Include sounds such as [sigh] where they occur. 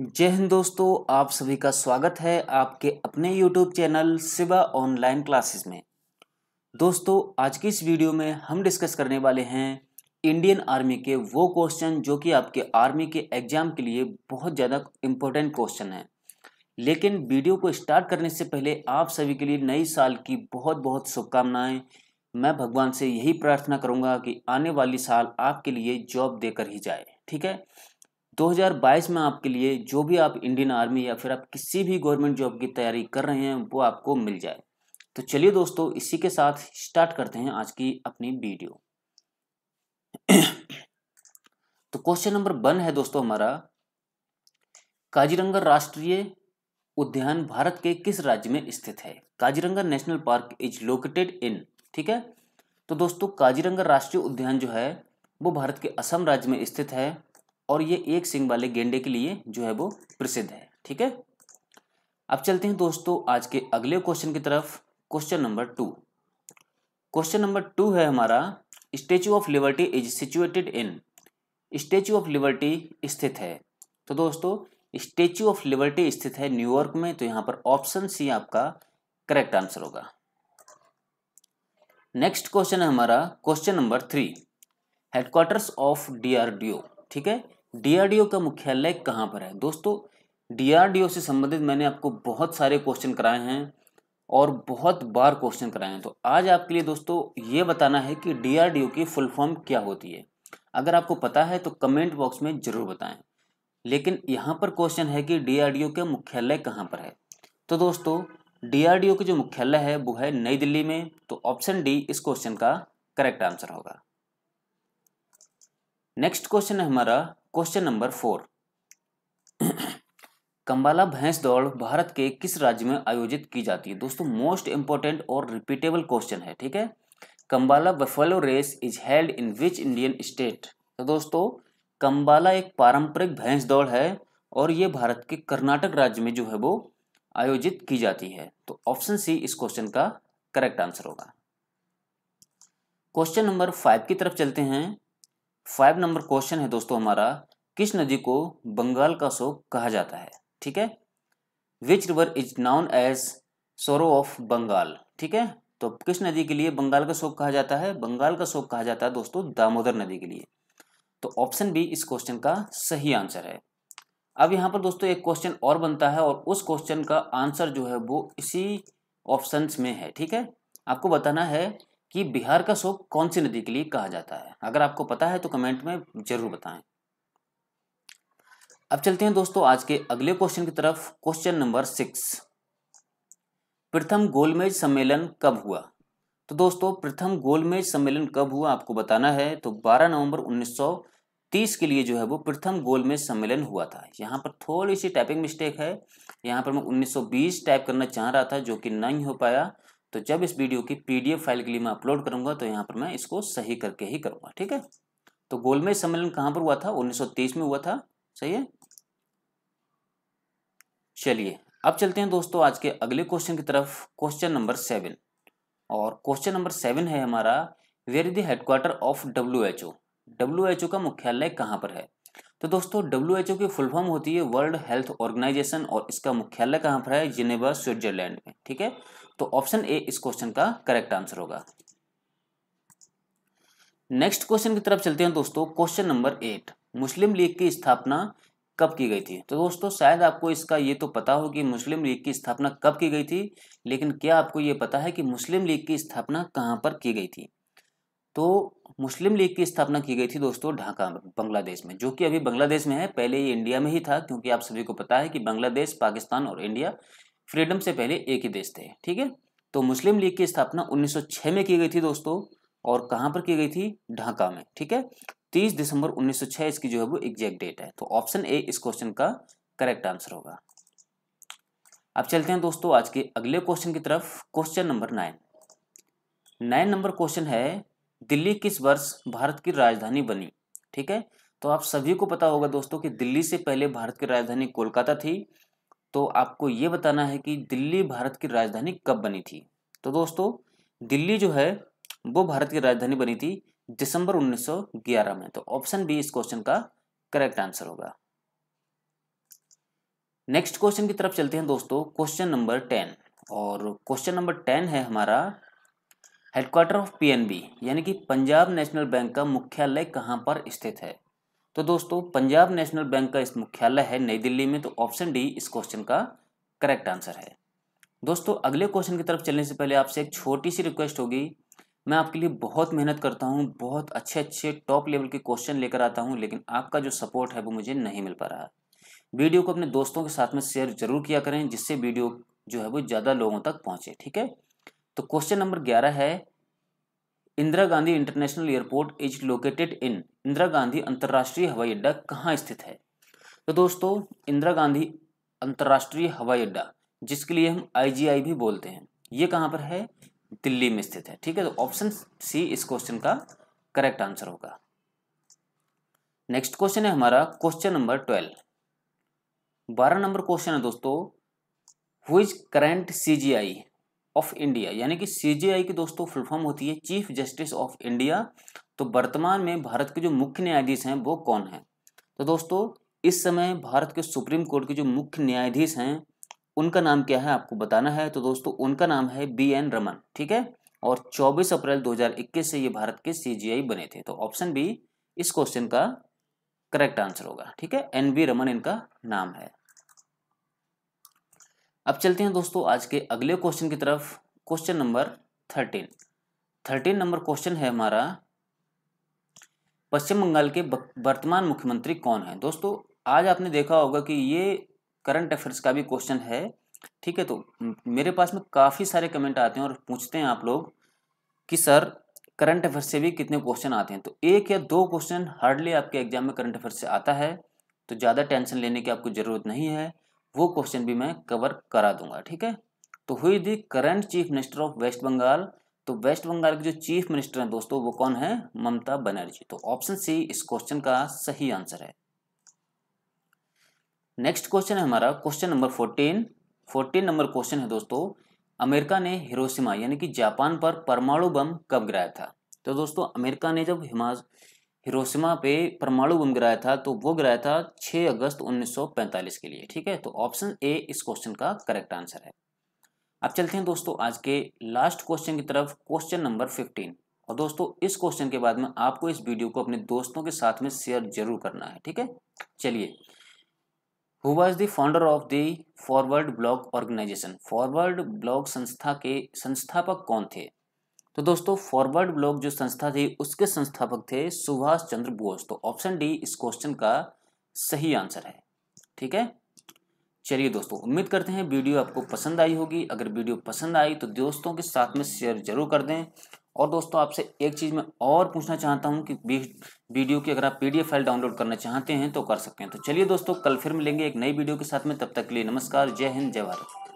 जय हिंद दोस्तों आप सभी का स्वागत है आपके अपने YouTube चैनल सिवा ऑनलाइन क्लासेस में दोस्तों आज की इस वीडियो में हम डिस्कस करने वाले हैं इंडियन आर्मी के वो क्वेश्चन जो कि आपके आर्मी के एग्जाम के लिए बहुत ज़्यादा इम्पोर्टेंट क्वेश्चन है लेकिन वीडियो को स्टार्ट करने से पहले आप सभी के लिए नई साल की बहुत बहुत शुभकामनाएँ मैं भगवान से यही प्रार्थना करूँगा कि आने वाली साल आपके लिए जॉब देकर ही जाए ठीक है 2022 में आपके लिए जो भी आप इंडियन आर्मी या फिर आप किसी भी गवर्नमेंट जॉब की तैयारी कर रहे हैं वो आपको मिल जाए तो चलिए दोस्तों इसी के साथ स्टार्ट करते हैं आज की अपनी वीडियो [clears throat] तो क्वेश्चन नंबर वन है दोस्तों हमारा काजीरंगा राष्ट्रीय उद्यान भारत के किस राज्य में स्थित है Kaziranga national park is located in ठीक है तो दोस्तों काजीरंगा राष्ट्रीय उद्यान जो है वो भारत के असम राज्य में स्थित है और ये एक सिंग वाले गेंडे के लिए जो है वो प्रसिद्ध है ठीक है अब चलते हैं दोस्तों आज के अगले क्वेश्चन की तरफ question number two question number two है हमारा Statue of Liberty is situated in Statue of Liberty स्थित है तो दोस्तों स्टेचू ऑफ लिबर्टी स्थित है न्यूयॉर्क में तो यहां पर ऑप्शन सी आपका करेक्ट आंसर होगा नेक्स्ट क्वेश्चन है हमारा question number three headquarters of DRDO ठीक है डीआरडीओ का मुख्यालय कहाँ पर है दोस्तों डीआरडीओ से संबंधित मैंने आपको बहुत सारे क्वेश्चन कराए हैं और बहुत बार क्वेश्चन कराए हैं तो आज आपके लिए दोस्तों ये बताना है कि डीआरडीओ की फुल फॉर्म क्या होती है अगर आपको पता है तो कमेंट बॉक्स में ज़रूर बताएं लेकिन यहाँ पर क्वेश्चन है कि डीआरडीओ का मुख्यालय कहाँ पर है तो दोस्तों डीआरडीओ के जो मुख्यालय है वो है नई दिल्ली में तो ऑप्शन डी इस क्वेश्चन का करेक्ट आंसर होगा नेक्स्ट क्वेश्चन है हमारा क्वेश्चन नंबर फोर कंबाला भैंस दौड़ भारत के किस राज्य में आयोजित की जाती है दोस्तों मोस्ट इंपॉर्टेंट और रिपीटेबल क्वेश्चन है ठीक है Kambala buffalo race is held in which Indian state तो दोस्तों कंबाला एक पारंपरिक भैंस दौड़ है और ये भारत के कर्नाटक राज्य में जो है वो आयोजित की जाती है तो ऑप्शन सी इस क्वेश्चन का करेक्ट आंसर होगा क्वेश्चन नंबर फाइव की तरफ चलते हैं फाइव नंबर क्वेश्चन है दोस्तों हमारा किस नदी को बंगाल का शोक कहा जाता है ठीक है which river is known as sorrow of Bengal ठीक है तो किस नदी के लिए बंगाल का शोक कहा जाता है बंगाल का शोक कहा जाता है दोस्तों दामोदर नदी के लिए तो ऑप्शन बी इस क्वेश्चन का सही आंसर है अब यहाँ पर दोस्तों एक क्वेश्चन और बनता है और उस क्वेश्चन का आंसर जो है वो इसी ऑप्शंस में है ठीक है आपको बताना है कि बिहार का शोक कौन सी नदी के लिए कहा जाता है अगर आपको पता है तो कमेंट में जरूर बताएं अब चलते हैं दोस्तों आज के अगले क्वेश्चन की तरफ क्वेश्चन नंबर सिक्स प्रथम गोलमेज सम्मेलन कब हुआ तो दोस्तों प्रथम गोलमेज सम्मेलन कब हुआ आपको बताना है तो 12 नवंबर 1930 के लिए जो है वो प्रथम गोलमेज सम्मेलन हुआ था यहाँ पर थोड़ी सी टाइपिंग मिस्टेक है यहाँ पर मैं 1920 टाइप करना चाह रहा था जो कि नहीं हो पाया तो जब इस वीडियो की पीडीएफ फाइल के लिए मैं अपलोड करूंगा तो यहाँ पर मैं इसको सही करके ही करूंगा ठीक है तो गोलमेज सम्मेलन कहाँ पर हुआ था 1930 में हुआ था सही है चलिए अब चलते हैं दोस्तों आज के अगले क्वेश्चन की तरफ क्वेश्चन नंबर सेवन और क्वेश्चन नंबर सेवन है हमारा where is the headquarter of W H O W H O का मुख्यालय कहां पर है तो दोस्तों डब्ल्यू एच ओ की फुलफॉर्म होती है वर्ल्ड हेल्थ ऑर्गेनाइजेशन और इसका मुख्यालय कहाँ पर है जिनेवा स्विट्जरलैंड में ठीक है तो ऑप्शन ए इस क्वेश्चन का करेक्ट आंसर होगा नेक्स्ट क्वेश्चन की तरफ चलते हैं दोस्तों question number eight Muslim League की स्थापना कब की गई थी तो दोस्तों शायद आपको इसका ये तो पता हो कि मुस्लिम लीग की स्थापना कब की गई थी लेकिन क्या आपको ये पता है कि मुस्लिम लीग की स्थापना कहाँ पर की गई थी तो मुस्लिम लीग की स्थापना की गई थी दोस्तों ढाका बांग्लादेश में जो कि अभी बांग्लादेश में है पहले ये इंडिया में ही था क्योंकि आप सभी को पता है कि बांग्लादेश पाकिस्तान और इंडिया फ्रीडम से पहले एक ही देश थे ठीक है तो मुस्लिम लीग की स्थापना 1906 में की गई थी दोस्तों और कहाँ पर की गई थी ढाका में ठीक है तीस दिसंबर उन्नीस इसकी जो है वो एग्जैक्ट डेट है तो ऑप्शन ए इस क्वेश्चन का करेक्ट आंसर होगा अब चलते हैं दोस्तों आज के अगले क्वेश्चन की तरफ question number nine nine number question है दिल्ली किस वर्ष भारत की राजधानी बनी ठीक है तो आप सभी को पता होगा दोस्तों कि दिल्ली से पहले भारत की राजधानी कोलकाता थी तो आपको ये बताना है कि दिल्ली भारत की राजधानी कब बनी थी तो दोस्तों दिल्ली जो है वो भारत की राजधानी बनी थी दिसंबर 1911 में तो ऑप्शन बी इस क्वेश्चन का करेक्ट आंसर होगा नेक्स्ट क्वेश्चन की तरफ चलते हैं दोस्तों क्वेश्चन नंबर टेन और क्वेश्चन नंबर टेन है हमारा हेडक्वार्टर ऑफ पीएनबी यानी कि पंजाब नेशनल बैंक का मुख्यालय कहाँ पर स्थित है तो दोस्तों पंजाब नेशनल बैंक का इस मुख्यालय है नई दिल्ली में तो ऑप्शन डी इस क्वेश्चन का करेक्ट आंसर है दोस्तों अगले क्वेश्चन की तरफ चलने से पहले आपसे एक छोटी सी रिक्वेस्ट होगी मैं आपके लिए बहुत मेहनत करता हूँ बहुत अच्छे अच्छे टॉप लेवल के क्वेश्चन लेकर आता हूँ लेकिन आपका जो सपोर्ट है वो मुझे नहीं मिल पा रहा वीडियो को अपने दोस्तों के साथ में शेयर जरूर किया करें जिससे वीडियो जो है वो ज़्यादा लोगों तक पहुँचे ठीक है तो क्वेश्चन नंबर ग्यारह है Indira Gandhi international airport is located in Indira Gandhi अंतर्राष्ट्रीय हवाई अड्डा कहाँ स्थित है तो दोस्तों इंदिरा गांधी अंतर्राष्ट्रीय हवाई अड्डा जिसके लिए हम आईजीआई भी बोलते हैं ये कहाँ पर है दिल्ली में स्थित है ठीक है तो ऑप्शन सी इस क्वेश्चन का करेक्ट आंसर होगा नेक्स्ट क्वेश्चन है हमारा क्वेश्चन नंबर ट्वेल्व बारह नंबर क्वेश्चन है दोस्तों is current C G I of India यानी कि सीजेआई की दोस्तों फुल फॉर्म होती है चीफ जस्टिस ऑफ इंडिया तो वर्तमान में भारत के जो मुख्य न्यायाधीश हैं वो कौन है तो दोस्तों इस समय भारत के सुप्रीम कोर्ट के जो मुख्य न्यायाधीश हैं उनका नाम क्या है आपको बताना है तो दोस्तों उनका नाम है बी एन रमन ठीक है और 24 अप्रैल 2021 से ये भारत के सीजीआई बने थे तो ऑप्शन बी इस क्वेश्चन का करेक्ट आंसर होगा ठीक है एन बी रमन इनका नाम है अब चलते हैं दोस्तों आज के अगले क्वेश्चन की तरफ question number thirteen thirteen number question है हमारा पश्चिम बंगाल के वर्तमान मुख्यमंत्री कौन है दोस्तों आज आपने देखा होगा कि ये करंट अफेयर्स का भी क्वेश्चन है ठीक है तो मेरे पास में काफ़ी सारे कमेंट आते हैं और पूछते हैं आप लोग कि सर करंट अफेयर से भी कितने क्वेश्चन आते हैं तो एक या दो क्वेश्चन हार्डली आपके एग्जाम में करंट अफेयर से आता है तो ज़्यादा टेंशन लेने की आपको ज़रूरत नहीं है वो क्वेश्चन भी मैं कवर करा दूंगा ठीक है तो who the current chief minister of West Bengal तो वेस्ट बंगाल के जो चीफ मिनिस्टर हैं दोस्तों वो कौन है ममता बनर्जी तो ऑप्शन सी इस क्वेश्चन का सही आंसर है नेक्स्ट क्वेश्चन है हमारा question number fourteen fourteen number question है दोस्तों अमेरिका ने हिरोशिमा यानी कि जापान पर परमाणु बम कब गिराया था तो दोस्तों अमेरिका ने जब हिरोशिमा पे परमाणु बम गिराया था तो वो गिराया था 6 अगस्त 1945 के लिए ठीक है तो ऑप्शन ए इस क्वेश्चन का करेक्ट आंसर है अब चलते हैं दोस्तों आज के लास्ट क्वेश्चन की तरफ क्वेश्चन नंबर 15 और दोस्तों इस क्वेश्चन के बाद में आपको इस वीडियो को अपने दोस्तों के साथ में शेयर जरूर करना है ठीक है चलिए who was the founder of the Forward Bloc organisation Forward Bloc संस्था के संस्थापक कौन थे तो दोस्तों फॉरवर्ड ब्लॉक जो संस्था थी उसके संस्थापक थे सुभाष चंद्र बोस तो ऑप्शन डी इस क्वेश्चन का सही आंसर है ठीक है चलिए दोस्तों उम्मीद करते हैं वीडियो आपको पसंद आई होगी अगर वीडियो पसंद आई तो दोस्तों के साथ में शेयर जरूर कर दें और दोस्तों आपसे एक चीज़ मैं और पूछना चाहता हूं कि वीडियो की अगर आप पीडीएफ फाइल डाउनलोड करना चाहते हैं तो कर सकते हैं तो चलिए दोस्तों कल फिर मिलेंगे एक नई वीडियो के साथ में तब तक के लिए नमस्कार जय हिंद जय भारत